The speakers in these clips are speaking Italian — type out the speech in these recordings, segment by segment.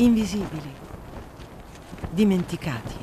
invisibili, dimenticati.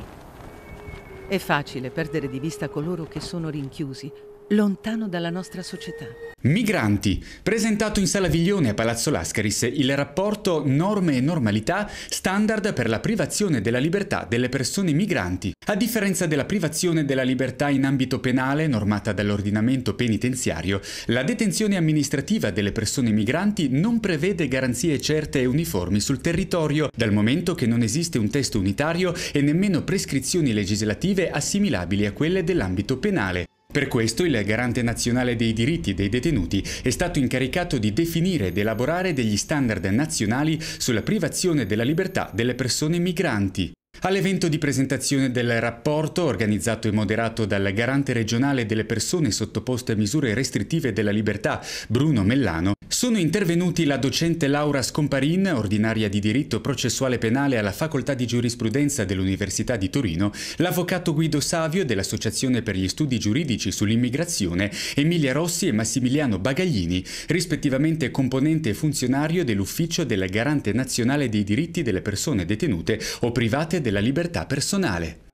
È facile perdere di vista coloro che sono rinchiusi lontano dalla nostra società. Migranti. Presentato in Sala Viglione a Palazzo Lascaris il rapporto Norme e Normalità standard per la privazione della libertà delle persone migranti. A differenza della privazione della libertà in ambito penale normata dall'ordinamento penitenziario, la detenzione amministrativa delle persone migranti non prevede garanzie certe e uniformi sul territorio, dal momento che non esiste un testo unitario e nemmeno prescrizioni legislative assimilabili a quelle dell'ambito penale. Per questo il Garante nazionale dei diritti dei detenuti è stato incaricato di definire ed elaborare degli standard nazionali sulla privazione della libertà delle persone migranti. All'evento di presentazione del rapporto, organizzato e moderato dal garante regionale delle persone sottoposte a misure restrittive della libertà, Bruno Mellano, sono intervenuti la docente Laura Scomparin, ordinaria di diritto processuale penale alla Facoltà di Giurisprudenza dell'Università di Torino, l'avvocato Guido Savio dell'Associazione per gli Studi Giuridici sull'Immigrazione, Emilia Rossi e Massimiliano Bagaglini, rispettivamente componente e funzionario dell'Ufficio del Garante Nazionale dei Diritti delle Persone Detenute o Private della Libertà Personale.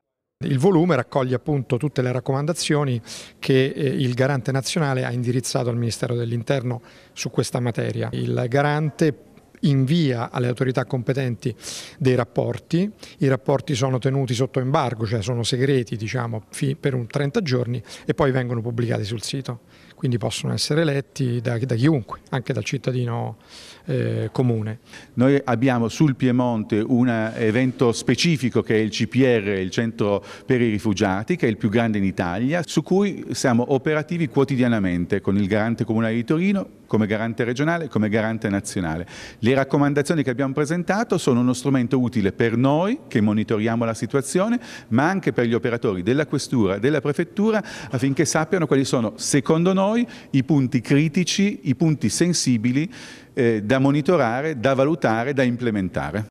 Il volume raccoglie appunto tutte le raccomandazioni che eh, il garante nazionale ha indirizzato al Ministero dell'Interno su questa materia. Il garante invia alle autorità competenti dei rapporti, i rapporti sono tenuti sotto embargo, cioè sono segreti diciamo, per un 30 giorni e poi vengono pubblicati sul sito, quindi possono essere letti da, da chiunque, anche dal cittadino eh, comune. Noi abbiamo sul Piemonte un eh, evento specifico che è il CPR, il Centro per i Rifugiati, che è il più grande in Italia, su cui siamo operativi quotidianamente con il Garante Comunale di Torino, come Garante regionale, e come Garante nazionale. Le le raccomandazioni che abbiamo presentato sono uno strumento utile per noi che monitoriamo la situazione, ma anche per gli operatori della Questura e della Prefettura affinché sappiano quali sono, secondo noi, i punti critici, i punti sensibili eh, da monitorare, da valutare, da implementare.